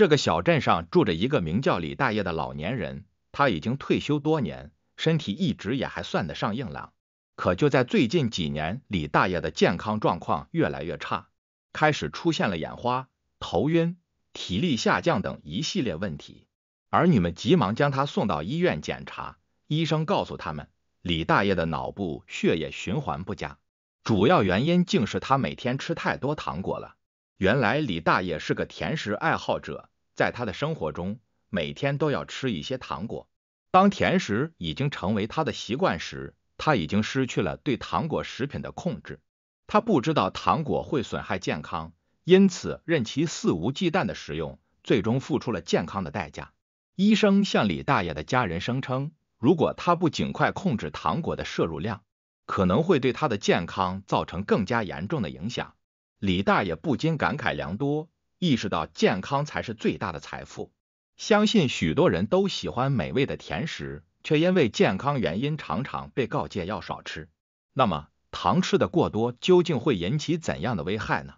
这个小镇上住着一个名叫李大爷的老年人，他已经退休多年，身体一直也还算得上硬朗。可就在最近几年，李大爷的健康状况越来越差，开始出现了眼花、头晕、体力下降等一系列问题。儿女们急忙将他送到医院检查，医生告诉他们，李大爷的脑部血液循环不佳，主要原因竟是他每天吃太多糖果了。原来，李大爷是个甜食爱好者。在他的生活中，每天都要吃一些糖果。当甜食已经成为他的习惯时，他已经失去了对糖果食品的控制。他不知道糖果会损害健康，因此任其肆无忌惮的食用，最终付出了健康的代价。医生向李大爷的家人声称，如果他不尽快控制糖果的摄入量，可能会对他的健康造成更加严重的影响。李大爷不禁感慨良多。意识到健康才是最大的财富，相信许多人都喜欢美味的甜食，却因为健康原因常常被告诫要少吃。那么，糖吃的过多究竟会引起怎样的危害呢？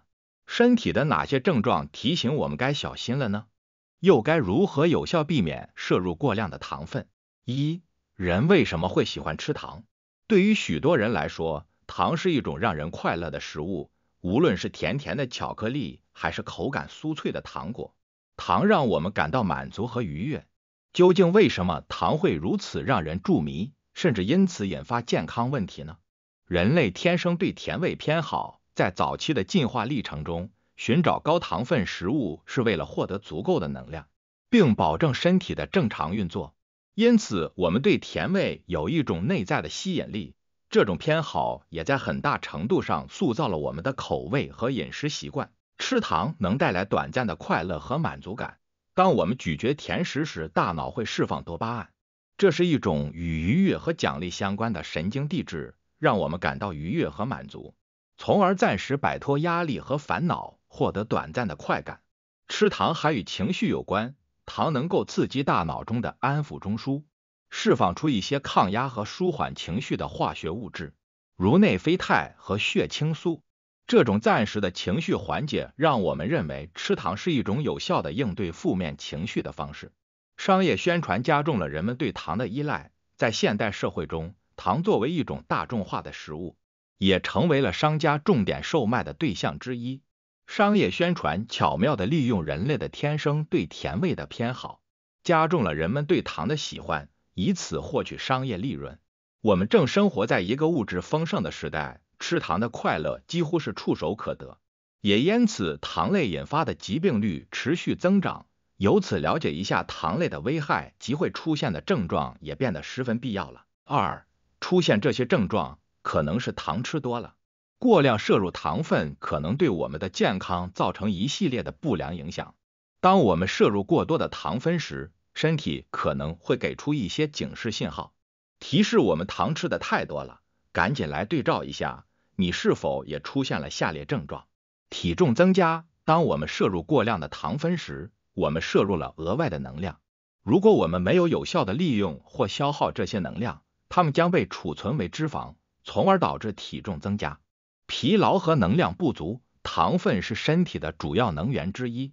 身体的哪些症状提醒我们该小心了呢？又该如何有效避免摄入过量的糖分？一人为什么会喜欢吃糖？对于许多人来说，糖是一种让人快乐的食物。无论是甜甜的巧克力，还是口感酥脆的糖果，糖让我们感到满足和愉悦。究竟为什么糖会如此让人着迷，甚至因此引发健康问题呢？人类天生对甜味偏好，在早期的进化历程中，寻找高糖分食物是为了获得足够的能量，并保证身体的正常运作。因此，我们对甜味有一种内在的吸引力。这种偏好也在很大程度上塑造了我们的口味和饮食习惯。吃糖能带来短暂的快乐和满足感。当我们咀嚼甜食时，大脑会释放多巴胺，这是一种与愉悦和奖励相关的神经递质，让我们感到愉悦和满足，从而暂时摆脱压力和烦恼，获得短暂的快感。吃糖还与情绪有关，糖能够刺激大脑中的安抚中枢。释放出一些抗压和舒缓情绪的化学物质，如内啡肽和血清素。这种暂时的情绪缓解，让我们认为吃糖是一种有效的应对负面情绪的方式。商业宣传加重了人们对糖的依赖。在现代社会中，糖作为一种大众化的食物，也成为了商家重点售卖的对象之一。商业宣传巧妙的利用人类的天生对甜味的偏好，加重了人们对糖的喜欢。以此获取商业利润。我们正生活在一个物质丰盛的时代，吃糖的快乐几乎是触手可得，也因此糖类引发的疾病率持续增长。由此了解一下糖类的危害及会出现的症状，也变得十分必要了。二，出现这些症状可能是糖吃多了，过量摄入糖分可能对我们的健康造成一系列的不良影响。当我们摄入过多的糖分时，身体可能会给出一些警示信号，提示我们糖吃的太多了。赶紧来对照一下，你是否也出现了下列症状：体重增加。当我们摄入过量的糖分时，我们摄入了额外的能量。如果我们没有有效的利用或消耗这些能量，它们将被储存为脂肪，从而导致体重增加。疲劳和能量不足。糖分是身体的主要能源之一。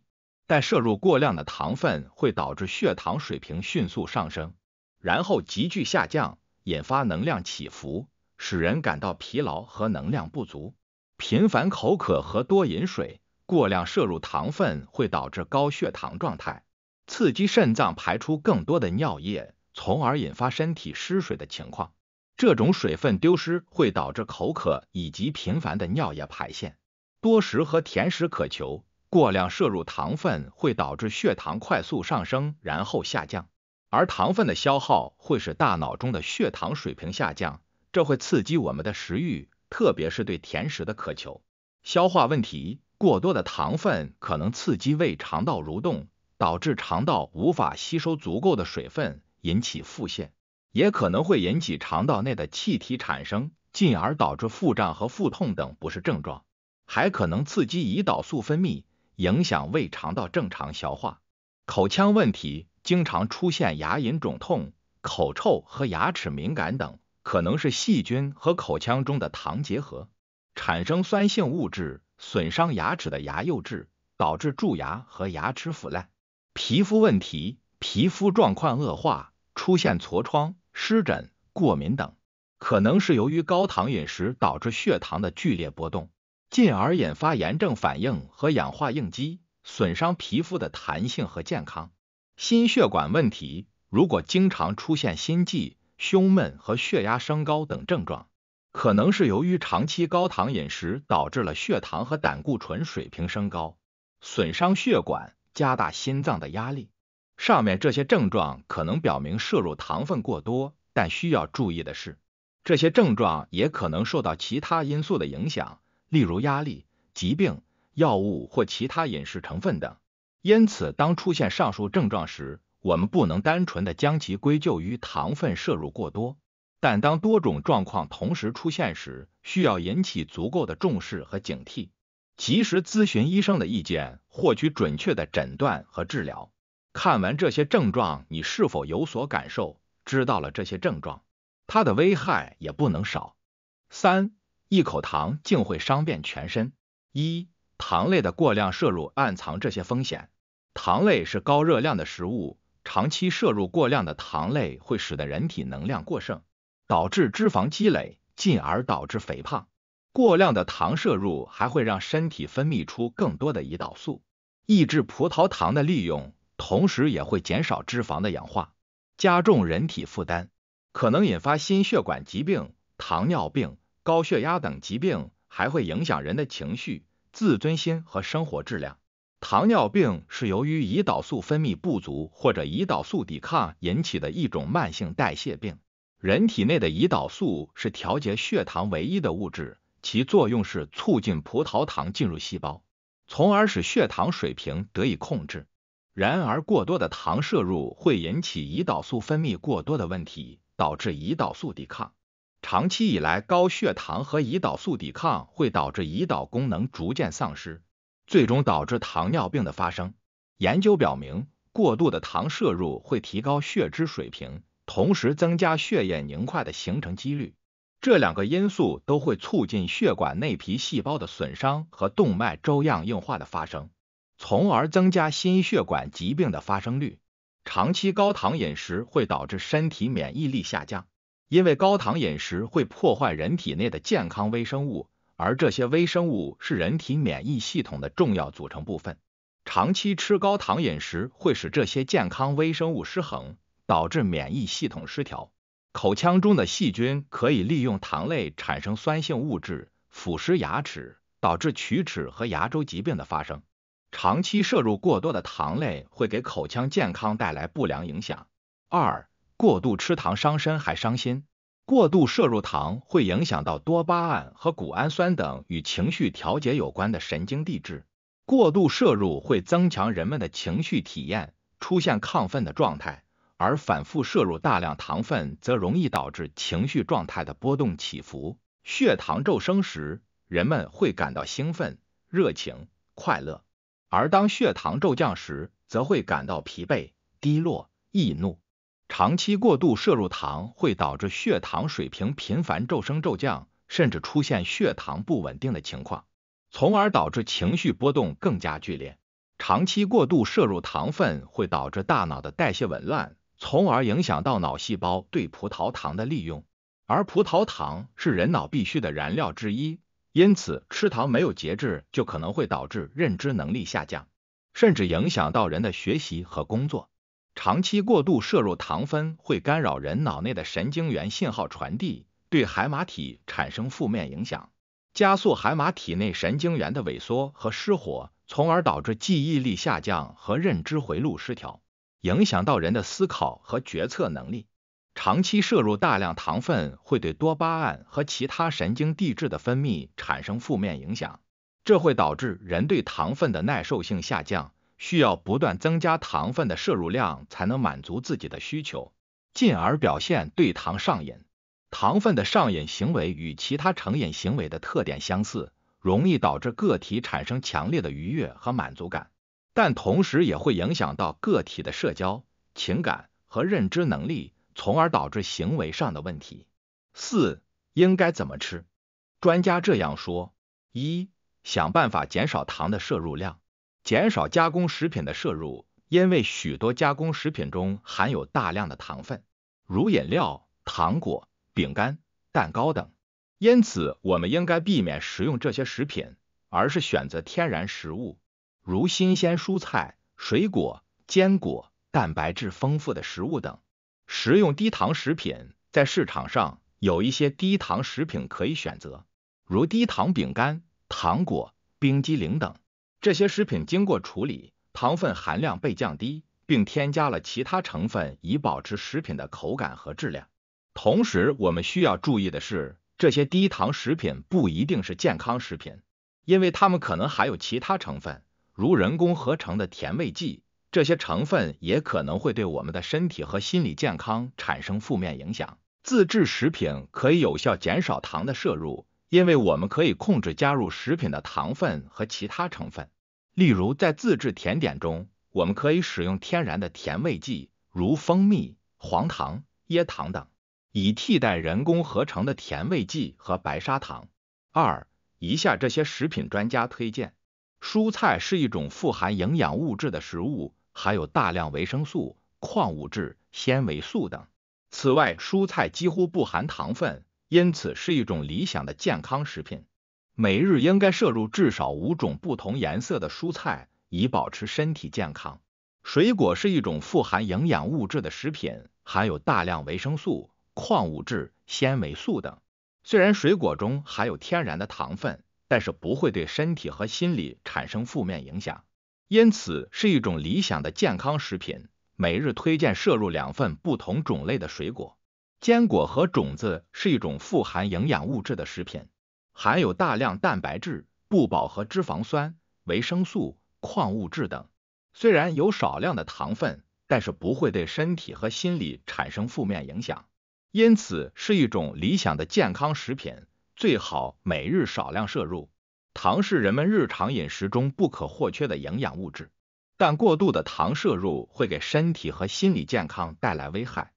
但摄入过量的糖分会导致血糖水平迅速上升，然后急剧下降，引发能量起伏，使人感到疲劳和能量不足。频繁口渴和多饮水，过量摄入糖分会导致高血糖状态，刺激肾脏排出更多的尿液，从而引发身体失水的情况。这种水分丢失会导致口渴以及频繁的尿液排泄、多食和甜食渴求。过量摄入糖分会导致血糖快速上升，然后下降，而糖分的消耗会使大脑中的血糖水平下降，这会刺激我们的食欲，特别是对甜食的渴求。消化问题：过多的糖分可能刺激胃肠道蠕动，导致肠道无法吸收足够的水分，引起腹泻；也可能会引起肠道内的气体产生，进而导致腹胀和腹痛等不适症状。还可能刺激胰岛素分泌。影响胃肠道正常消化，口腔问题经常出现牙龈肿痛、口臭和牙齿敏感等，可能是细菌和口腔中的糖结合，产生酸性物质，损伤牙齿的牙釉质，导致蛀牙和牙齿腐烂。皮肤问题，皮肤状况恶化，出现痤疮、湿疹、过敏等，可能是由于高糖饮食导致血糖的剧烈波动。进而引发炎症反应和氧化应激，损伤皮肤的弹性和健康。心血管问题，如果经常出现心悸、胸闷和血压升高等症状，可能是由于长期高糖饮食导致了血糖和胆固醇水平升高，损伤血管，加大心脏的压力。上面这些症状可能表明摄入糖分过多，但需要注意的是，这些症状也可能受到其他因素的影响。例如压力、疾病、药物或其他饮食成分等。因此，当出现上述症状时，我们不能单纯的将其归咎于糖分摄入过多。但当多种状况同时出现时，需要引起足够的重视和警惕，及时咨询医生的意见，获取准确的诊断和治疗。看完这些症状，你是否有所感受？知道了这些症状，它的危害也不能少。三。一口糖竟会伤遍全身。一糖类的过量摄入暗藏这些风险。糖类是高热量的食物，长期摄入过量的糖类会使得人体能量过剩，导致脂肪积累，进而导致肥胖。过量的糖摄入还会让身体分泌出更多的胰岛素，抑制葡萄糖的利用，同时也会减少脂肪的氧化，加重人体负担，可能引发心血管疾病、糖尿病。高血压等疾病还会影响人的情绪、自尊心和生活质量。糖尿病是由于胰岛素分泌不足或者胰岛素抵抗引起的一种慢性代谢病。人体内的胰岛素是调节血糖唯一的物质，其作用是促进葡萄糖进入细胞，从而使血糖水平得以控制。然而，过多的糖摄入会引起胰岛素分泌过多的问题，导致胰岛素抵抗。长期以来，高血糖和胰岛素抵抗会导致胰岛功能逐渐丧失，最终导致糖尿病的发生。研究表明，过度的糖摄入会提高血脂水平，同时增加血液凝块的形成几率。这两个因素都会促进血管内皮细胞的损伤和动脉粥样硬化的发生，从而增加心血管疾病的发生率。长期高糖饮食会导致身体免疫力下降。因为高糖饮食会破坏人体内的健康微生物，而这些微生物是人体免疫系统的重要组成部分。长期吃高糖饮食会使这些健康微生物失衡，导致免疫系统失调。口腔中的细菌可以利用糖类产生酸性物质，腐蚀牙齿，导致龋齿和牙周疾病的发生。长期摄入过多的糖类会给口腔健康带来不良影响。二过度吃糖伤身还伤心。过度摄入糖会影响到多巴胺和谷氨酸等与情绪调节有关的神经递质。过度摄入会增强人们的情绪体验，出现亢奋的状态；而反复摄入大量糖分，则容易导致情绪状态的波动起伏。血糖骤升时，人们会感到兴奋、热情、快乐；而当血糖骤降时，则会感到疲惫、低落、易怒。长期过度摄入糖会导致血糖水平频繁骤升骤降，甚至出现血糖不稳定的情况，从而导致情绪波动更加剧烈。长期过度摄入糖分会导致大脑的代谢紊乱，从而影响到脑细胞对葡萄糖的利用，而葡萄糖是人脑必需的燃料之一，因此吃糖没有节制就可能会导致认知能力下降，甚至影响到人的学习和工作。长期过度摄入糖分会干扰人脑内的神经元信号传递，对海马体产生负面影响，加速海马体内神经元的萎缩和失活，从而导致记忆力下降和认知回路失调，影响到人的思考和决策能力。长期摄入大量糖分会对多巴胺和其他神经递质的分泌产生负面影响，这会导致人对糖分的耐受性下降。需要不断增加糖分的摄入量，才能满足自己的需求，进而表现对糖上瘾。糖分的上瘾行为与其他成瘾行为的特点相似，容易导致个体产生强烈的愉悦和满足感，但同时也会影响到个体的社交、情感和认知能力，从而导致行为上的问题。四，应该怎么吃？专家这样说：一，想办法减少糖的摄入量。减少加工食品的摄入，因为许多加工食品中含有大量的糖分，如饮料、糖果、饼干、蛋糕等。因此，我们应该避免食用这些食品，而是选择天然食物，如新鲜蔬菜、水果、坚果、蛋白质丰富的食物等。食用低糖食品，在市场上有一些低糖食品可以选择，如低糖饼干、糖果、冰激凌等。这些食品经过处理，糖分含量被降低，并添加了其他成分以保持食品的口感和质量。同时，我们需要注意的是，这些低糖食品不一定是健康食品，因为它们可能含有其他成分，如人工合成的甜味剂。这些成分也可能会对我们的身体和心理健康产生负面影响。自制食品可以有效减少糖的摄入。因为我们可以控制加入食品的糖分和其他成分，例如在自制甜点中，我们可以使用天然的甜味剂，如蜂蜜、黄糖、椰糖等，以替代人工合成的甜味剂和白砂糖。二，以下这些食品专家推荐：蔬菜是一种富含营养物质的食物，含有大量维生素、矿物质、纤维素等。此外，蔬菜几乎不含糖分。因此是一种理想的健康食品，每日应该摄入至少五种不同颜色的蔬菜，以保持身体健康。水果是一种富含营养物质的食品，含有大量维生素、矿物质、纤维素等。虽然水果中含有天然的糖分，但是不会对身体和心理产生负面影响。因此是一种理想的健康食品，每日推荐摄入两份不同种类的水果。坚果和种子是一种富含营养物质的食品，含有大量蛋白质、不饱和脂肪酸、维生素、矿物质等。虽然有少量的糖分，但是不会对身体和心理产生负面影响，因此是一种理想的健康食品。最好每日少量摄入。糖是人们日常饮食中不可或缺的营养物质，但过度的糖摄入会给身体和心理健康带来危害。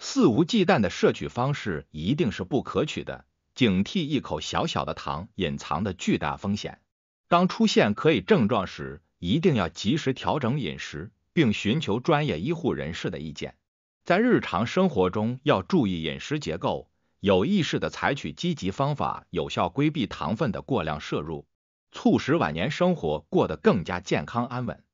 肆无忌惮的摄取方式一定是不可取的，警惕一口小小的糖隐藏的巨大风险。当出现可以症状时，一定要及时调整饮食，并寻求专业医护人士的意见。在日常生活中，要注意饮食结构，有意识地采取积极方法，有效规避糖分的过量摄入，促使晚年生活过得更加健康安稳。